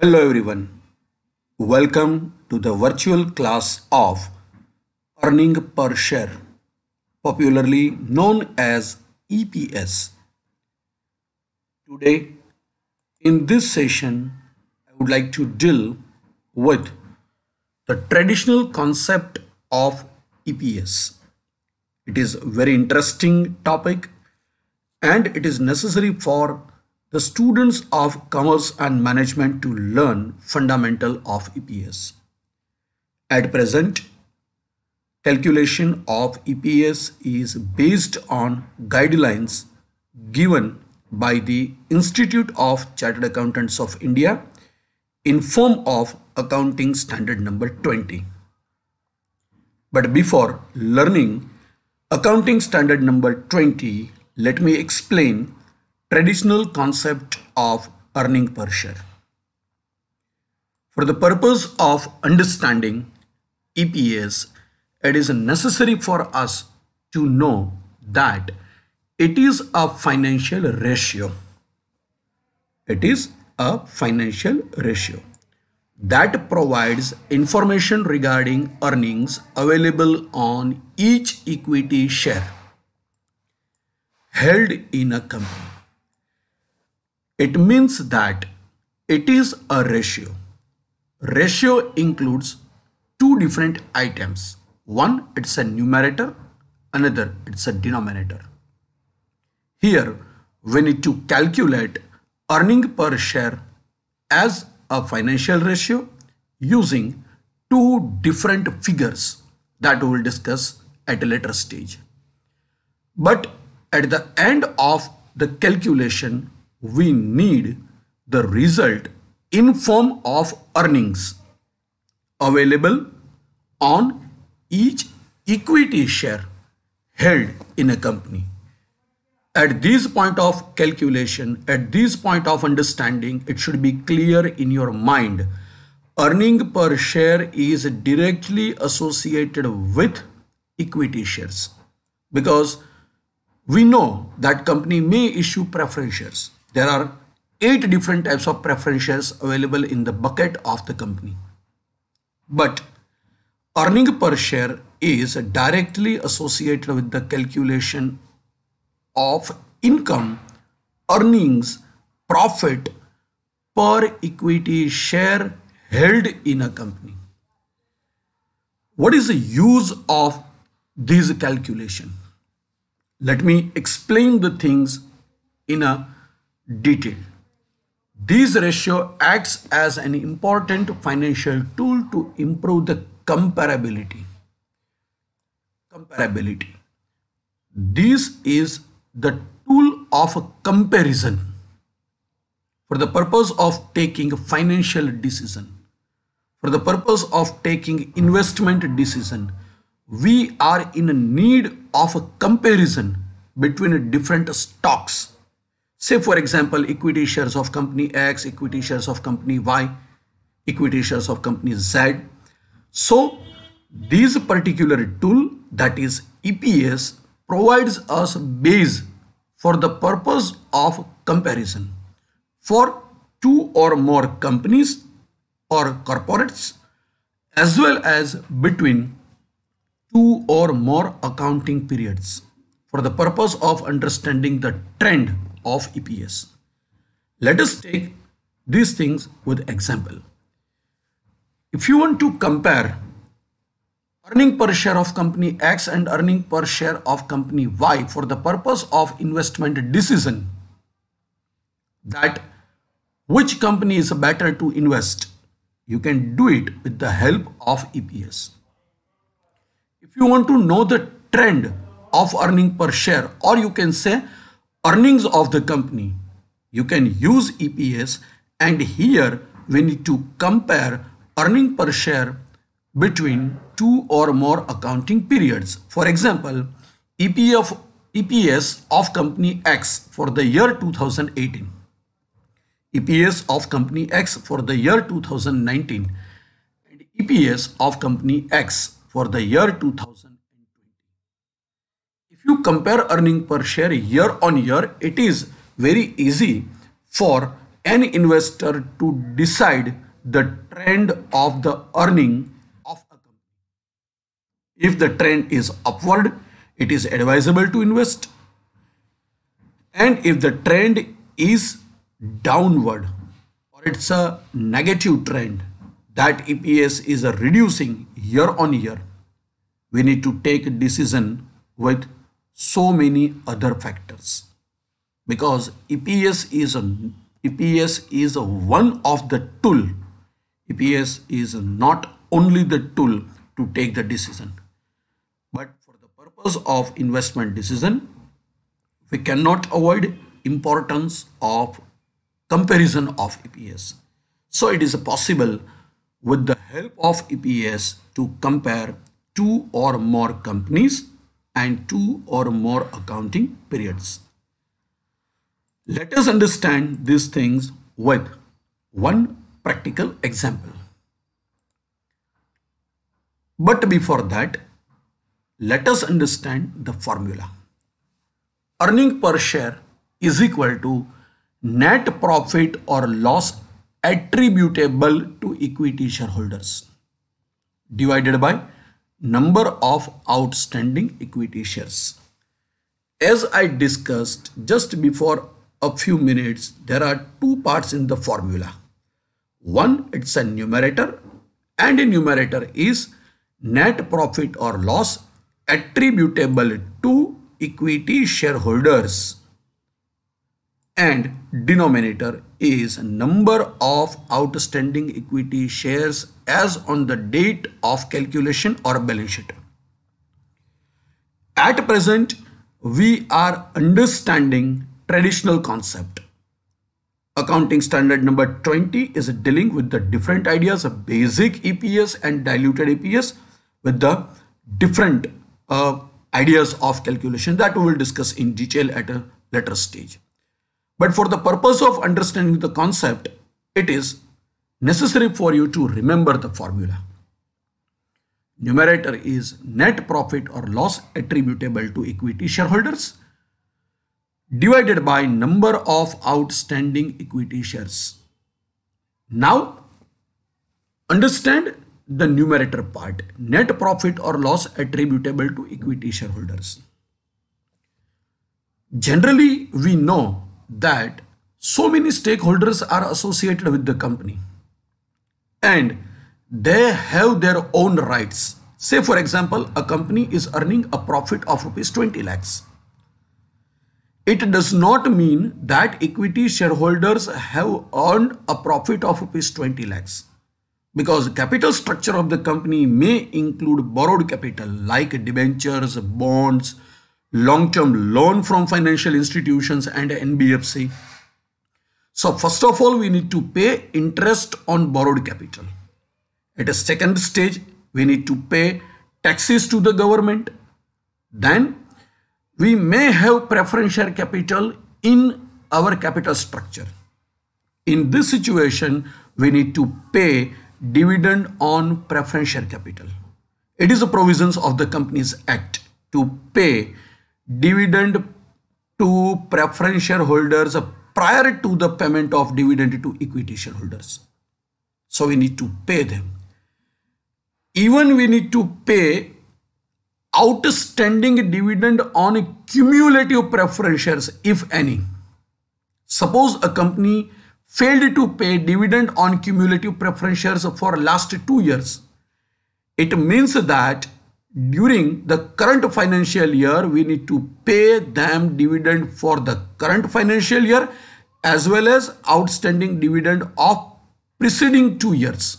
Hello everyone. Welcome to the virtual class of earning per share, popularly known as EPS. Today, in this session, I would like to deal with the traditional concept of EPS. It is a very interesting topic and it is necessary for the students of commerce and management to learn fundamental of EPS. At present, calculation of EPS is based on guidelines given by the Institute of Chartered Accountants of India in form of accounting standard number 20. But before learning accounting standard number 20, let me explain traditional concept of earning per share. For the purpose of understanding EPS, it is necessary for us to know that it is a financial ratio. It is a financial ratio that provides information regarding earnings available on each equity share held in a company. It means that it is a ratio. Ratio includes two different items. One, it's a numerator, another, it's a denominator. Here, we need to calculate earning per share as a financial ratio using two different figures that we will discuss at a later stage. But at the end of the calculation, we need the result in form of earnings available on each equity share held in a company at this point of calculation, at this point of understanding, it should be clear in your mind. Earning per share is directly associated with equity shares because we know that company may issue preference shares. There are eight different types of preferences available in the bucket of the company. But earning per share is directly associated with the calculation of income, earnings, profit per equity share held in a company. What is the use of this calculation? Let me explain the things in a detail. This ratio acts as an important financial tool to improve the comparability. Comparability. This is the tool of a comparison for the purpose of taking financial decision. For the purpose of taking investment decision, we are in a need of a comparison between different stocks Say, for example, equity shares of company X, equity shares of company Y, equity shares of company Z. So, this particular tool that is EPS provides us base for the purpose of comparison for two or more companies or corporates as well as between two or more accounting periods for the purpose of understanding the trend of EPS. Let us take these things with example. If you want to compare earning per share of company X and earning per share of company Y for the purpose of investment decision that which company is better to invest, you can do it with the help of EPS. If you want to know the trend of earning per share or you can say earnings of the company. You can use EPS and here we need to compare earning per share between two or more accounting periods. For example, EPF, EPS of company X for the year 2018, EPS of company X for the year 2019, and EPS of company X for the year 2000 compare earning per share year on year, it is very easy for an investor to decide the trend of the earning of a company. If the trend is upward, it is advisable to invest. And if the trend is downward or it's a negative trend, that EPS is reducing year on year, we need to take decision with so many other factors because EPS is a EPS is a one of the tool EPS is not only the tool to take the decision but for the purpose of investment decision we cannot avoid importance of comparison of EPS so it is possible with the help of EPS to compare two or more companies and two or more accounting periods. Let us understand these things with one practical example. But before that, let us understand the formula. Earning per share is equal to net profit or loss attributable to equity shareholders divided by number of outstanding equity shares. As I discussed just before a few minutes, there are two parts in the formula. One, it's a numerator and a numerator is net profit or loss attributable to equity shareholders and denominator is number of outstanding equity shares as on the date of calculation or balance sheet. At present, we are understanding traditional concept. Accounting standard number 20 is dealing with the different ideas of basic EPS and diluted EPS with the different uh, ideas of calculation that we will discuss in detail at a later stage. But for the purpose of understanding the concept, it is necessary for you to remember the formula. Numerator is net profit or loss attributable to equity shareholders divided by number of outstanding equity shares. Now, understand the numerator part, net profit or loss attributable to equity shareholders. Generally, we know that so many stakeholders are associated with the company and they have their own rights. Say for example, a company is earning a profit of rupees 20 lakhs. It does not mean that equity shareholders have earned a profit of rupees 20 lakhs because capital structure of the company may include borrowed capital like debentures, bonds, long-term loan from financial institutions and NBFC. So first of all, we need to pay interest on borrowed capital. At a second stage, we need to pay taxes to the government. Then we may have preferential capital in our capital structure. In this situation, we need to pay dividend on preferential capital. It is a provisions of the Companies Act to pay dividend to preferential holders prior to the payment of dividend to equity shareholders. So we need to pay them. Even we need to pay outstanding dividend on cumulative preference shares, if any. Suppose a company failed to pay dividend on cumulative preference shares for last two years. It means that during the current financial year we need to pay them dividend for the current financial year as well as outstanding dividend of preceding two years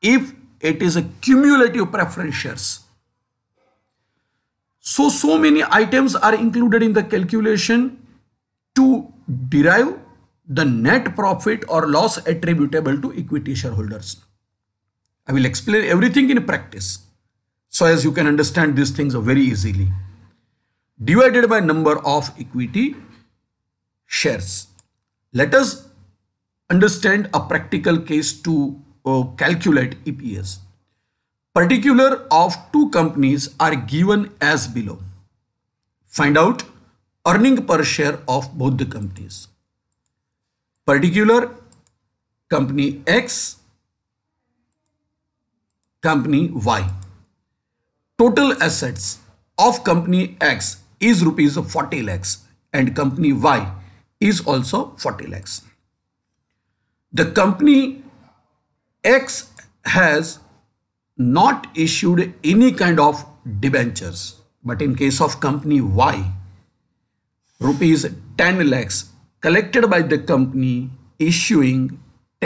if it is a cumulative preference shares so so many items are included in the calculation to derive the net profit or loss attributable to equity shareholders i will explain everything in practice so as you can understand, these things are very easily. Divided by number of equity shares. Let us understand a practical case to uh, calculate EPS. Particular of two companies are given as below. Find out earning per share of both the companies. Particular company X, company Y total assets of company X is rupees 40 lakhs and company Y is also 40 lakhs. The company X has not issued any kind of debentures but in case of company Y rupees 10 lakhs collected by the company issuing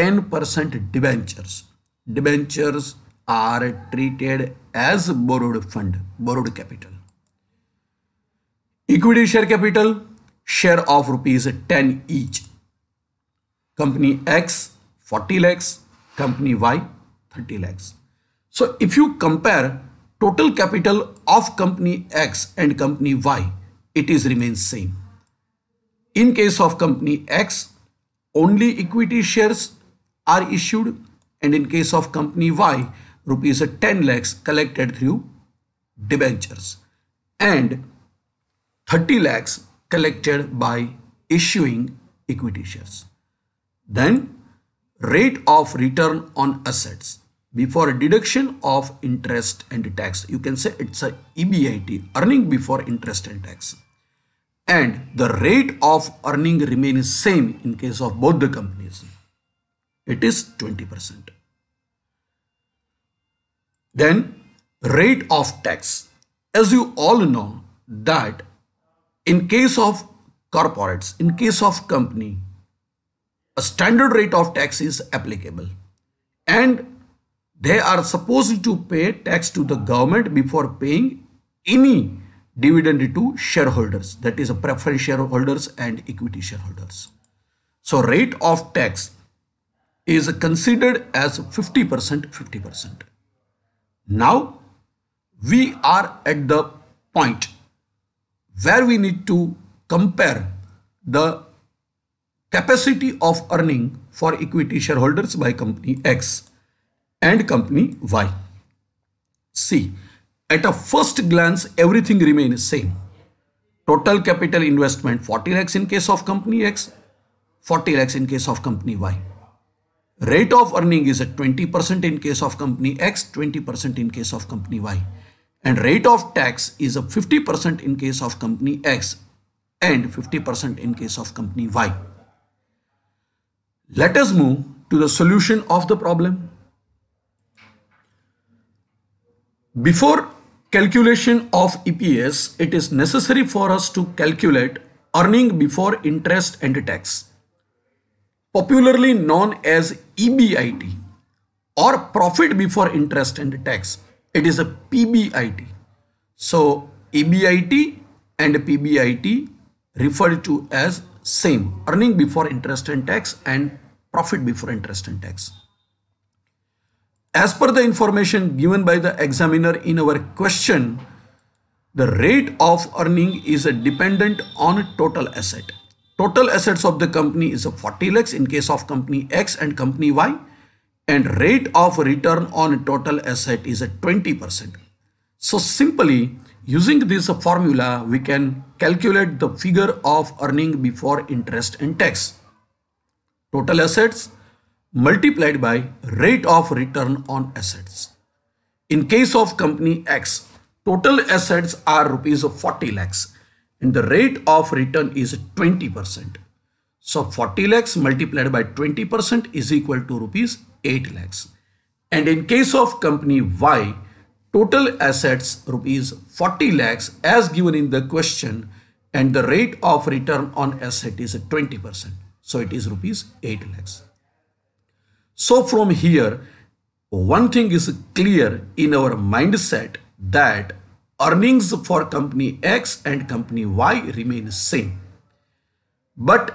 10% debentures debentures are treated as borrowed fund borrowed capital equity share capital share of rupees 10 each company x 40 lakhs company y 30 lakhs so if you compare total capital of company x and company y it is remains same in case of company x only equity shares are issued and in case of company y rupees 10 lakhs collected through debentures and 30 lakhs collected by issuing equity shares. Then rate of return on assets before deduction of interest and tax. You can say it's a EBIT, earning before interest and tax. And the rate of earning remains same in case of both the companies. It is 20%. Then rate of tax. As you all know that in case of corporates, in case of company, a standard rate of tax is applicable and they are supposed to pay tax to the government before paying any dividend to shareholders that is preference shareholders and equity shareholders so rate of tax is considered as 50% 50% now we are at the point where we need to compare the capacity of earning for equity shareholders by company X and company Y. See, at a first glance, everything remains same. Total capital investment 40 lakhs in case of company X, 40 lakhs in case of company Y rate of earning is at 20% in case of company X, 20% in case of company Y. And rate of tax is a 50% in case of company X and 50% in case of company Y. Let us move to the solution of the problem. Before calculation of EPS, it is necessary for us to calculate earning before interest and tax popularly known as EBIT or profit before interest and tax. It is a PBIT. So EBIT and PBIT referred to as same earning before interest and tax and profit before interest and tax. As per the information given by the examiner in our question, the rate of earning is dependent on total asset. Total assets of the company is 40 lakhs in case of company X and company Y and rate of return on total asset is at 20%. So simply using this formula, we can calculate the figure of earning before interest and tax. Total assets multiplied by rate of return on assets. In case of company X, total assets are rupees 40 lakhs and the rate of return is 20%. So 40 lakhs multiplied by 20% is equal to rupees 8 lakhs. And in case of company Y, total assets rupees 40 lakhs as given in the question and the rate of return on asset is 20%. So it is rupees 8 lakhs. So from here, one thing is clear in our mindset that earnings for company X and company Y remain same. But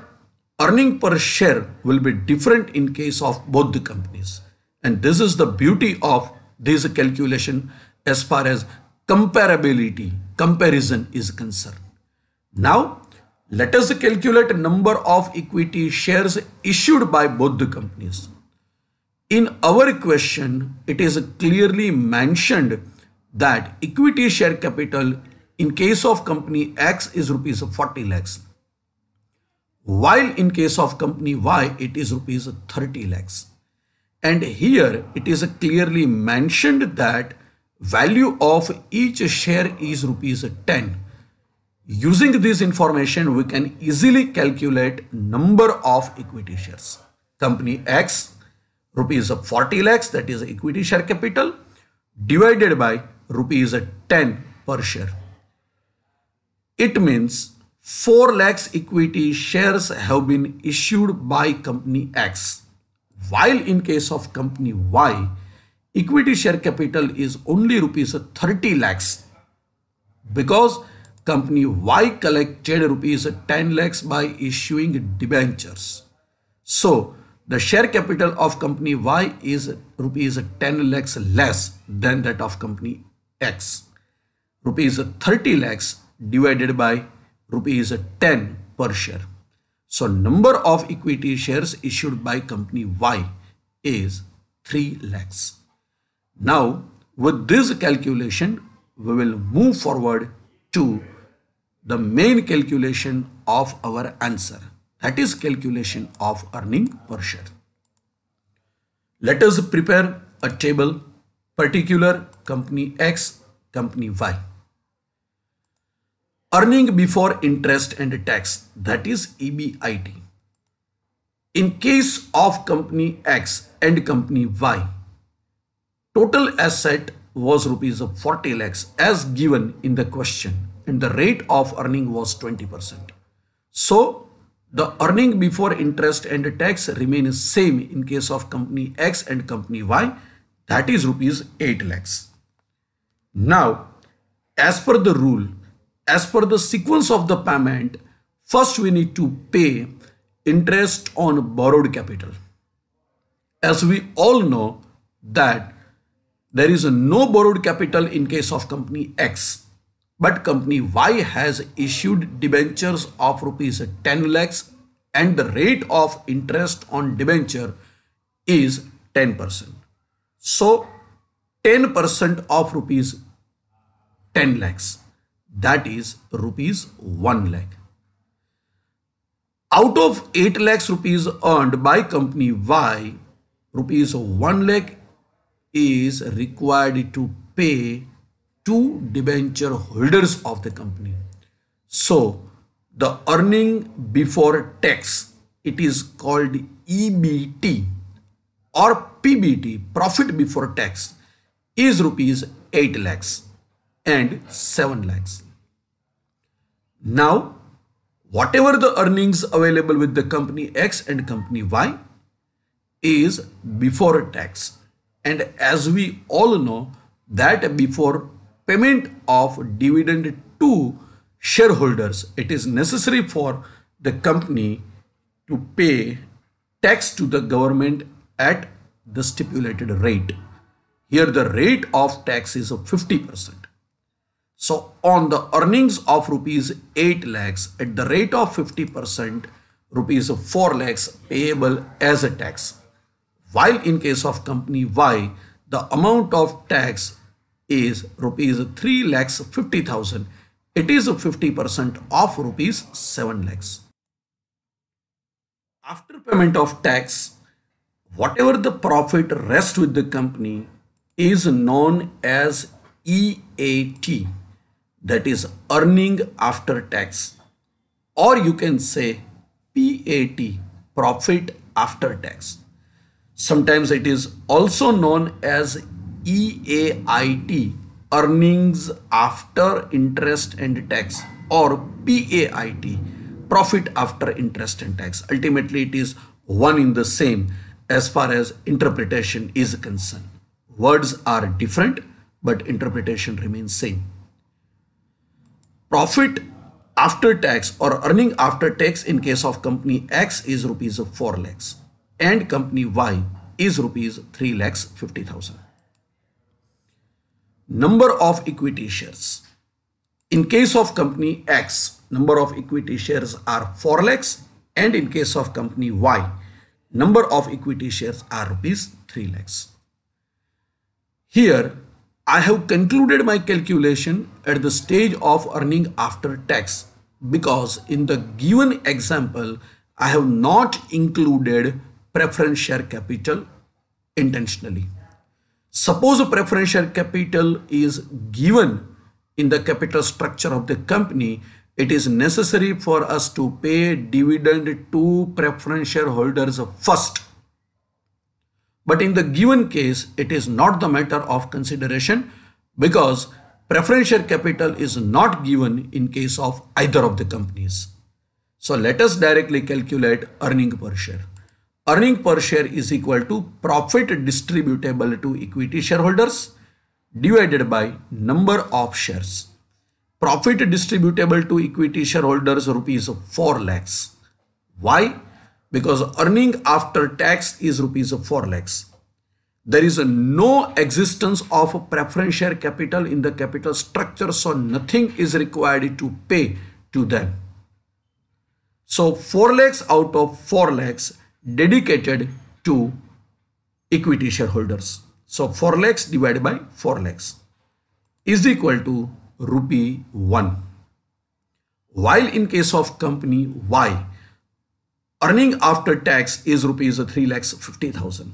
earning per share will be different in case of both the companies. And this is the beauty of this calculation as far as comparability, comparison is concerned. Now, let us calculate number of equity shares issued by both the companies. In our question, it is clearly mentioned that equity share capital in case of company X is rupees 40 lakhs while in case of company Y it is rupees 30 lakhs and here it is clearly mentioned that value of each share is rupees 10 using this information we can easily calculate number of equity shares company X rupees 40 lakhs that is equity share capital divided by rupees at 10 per share. It means 4 lakhs equity shares have been issued by company X. While in case of company Y, equity share capital is only rupees 30 lakhs because company Y collected rupees 10 lakhs by issuing debentures. So the share capital of company Y is rupees 10 lakhs less than that of company x. Rupees 30 lakhs divided by rupees 10 per share. So number of equity shares issued by company Y is 3 lakhs. Now with this calculation we will move forward to the main calculation of our answer that is calculation of earning per share. Let us prepare a table particular company X, company Y. Earning before interest and tax, that is EBIT. In case of company X and company Y, total asset was rupees 40 lakhs as given in the question and the rate of earning was 20%. So the earning before interest and tax remains same in case of company X and company Y that is rupees 8 lakhs. Now, as per the rule, as per the sequence of the payment, first we need to pay interest on borrowed capital. As we all know that there is no borrowed capital in case of company X, but company Y has issued debentures of rupees 10 lakhs and the rate of interest on debenture is 10%. So 10% of rupees 10 lakhs. That is rupees 1 lakh. Out of 8 lakhs rupees earned by company Y, rupees 1 lakh is required to pay to debenture holders of the company. So the earning before tax, it is called EBT or PBT, profit before tax is rupees 8 lakhs and 7 lakhs. Now, whatever the earnings available with the company X and company Y is before tax. And as we all know that before payment of dividend to shareholders, it is necessary for the company to pay tax to the government at the stipulated rate. Here the rate of tax is of 50%. So on the earnings of rupees 8 lakhs at the rate of 50%, rupees 4 lakhs payable as a tax. While in case of company Y, the amount of tax is rupees 3 lakhs 50,000. It is 50% of rupees 7 lakhs. After payment of tax, whatever the profit rests with the company is known as EAT, that is earning after tax, or you can say PAT, profit after tax. Sometimes it is also known as EAIT, earnings after interest and tax, or PAIT, profit after interest and tax. Ultimately, it is one in the same as far as interpretation is concerned. Words are different, but interpretation remains same. Profit after tax or earning after tax in case of company X is rupees 4 lakhs and company Y is rupees 3 lakhs 50,000. Number of equity shares. In case of company X, number of equity shares are 4 lakhs and in case of company Y, number of equity shares are rupees 3 lakhs. Here, I have concluded my calculation at the stage of earning after tax because in the given example, I have not included preference share capital intentionally. Suppose preference share capital is given in the capital structure of the company, it is necessary for us to pay dividend to preference shareholders first but in the given case, it is not the matter of consideration because preferential capital is not given in case of either of the companies. So let us directly calculate earning per share. Earning per share is equal to profit distributable to equity shareholders divided by number of shares. Profit distributable to equity shareholders rupees 4 lakhs. Why? because earning after tax is rupees 4 lakhs. There is no existence of a preference share capital in the capital structure, so nothing is required to pay to them. So 4 lakhs out of 4 lakhs dedicated to equity shareholders. So 4 lakhs divided by 4 lakhs is equal to rupee 1. While in case of company Y, earning after tax is rupees 3 lakhs 50,000.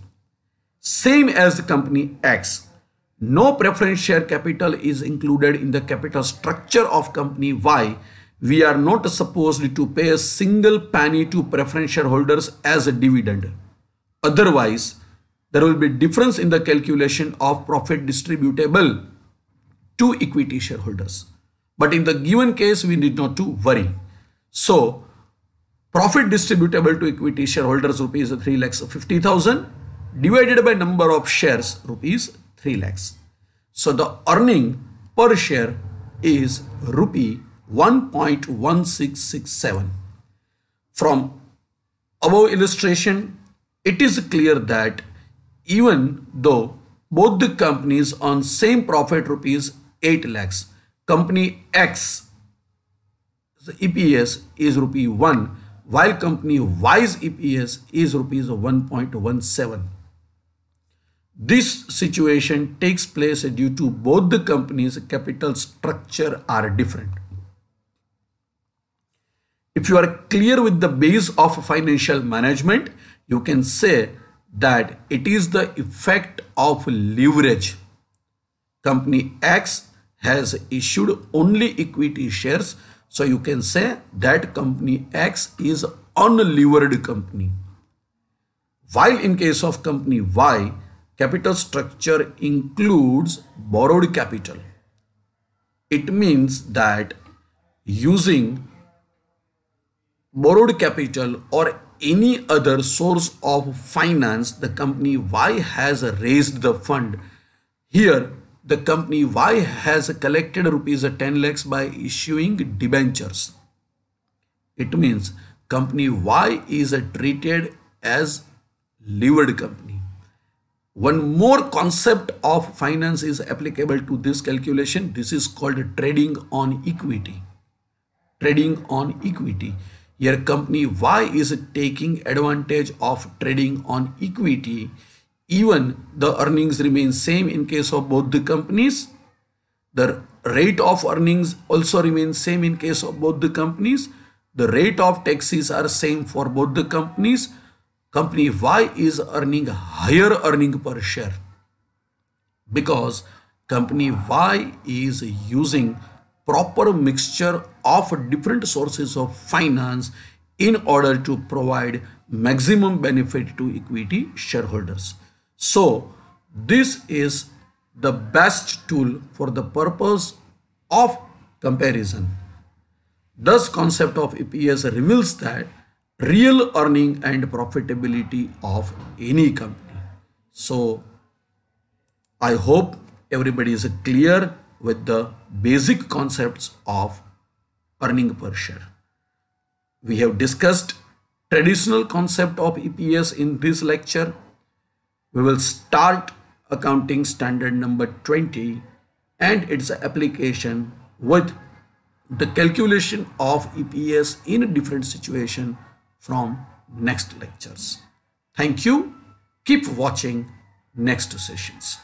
Same as the company X. No preference share capital is included in the capital structure of company Y. We are not supposed to pay a single penny to preference shareholders as a dividend. Otherwise, there will be difference in the calculation of profit distributable to equity shareholders. But in the given case, we need not to worry. So profit distributable to equity shareholders rupees 3 lakhs 50,000 divided by number of shares rupees 3 lakhs. So the earning per share is rupee 1.1667. From above illustration, it is clear that even though both the companies on same profit rupees 8 lakhs, company X the EPS is rupee 1 while company Wise EPS is rupees 1.17. This situation takes place due to both the companies' capital structure are different. If you are clear with the base of financial management, you can say that it is the effect of leverage. Company X has issued only equity shares so you can say that company X is unlevered company. While in case of company Y, capital structure includes borrowed capital. It means that using borrowed capital or any other source of finance, the company Y has raised the fund. Here, the company Y has collected rupees 10 lakhs by issuing debentures. It means company Y is treated as levered company. One more concept of finance is applicable to this calculation. This is called trading on equity. Trading on equity. Your company Y is taking advantage of trading on equity even the earnings remain same in case of both the companies the rate of earnings also remains same in case of both the companies the rate of taxes are same for both the companies company y is earning higher earning per share because company y is using proper mixture of different sources of finance in order to provide maximum benefit to equity shareholders so this is the best tool for the purpose of comparison. Thus concept of EPS reveals that real earning and profitability of any company. So I hope everybody is clear with the basic concepts of earning per share. We have discussed traditional concept of EPS in this lecture. We will start accounting standard number 20 and its application with the calculation of EPS in a different situation from next lectures. Thank you. Keep watching next sessions.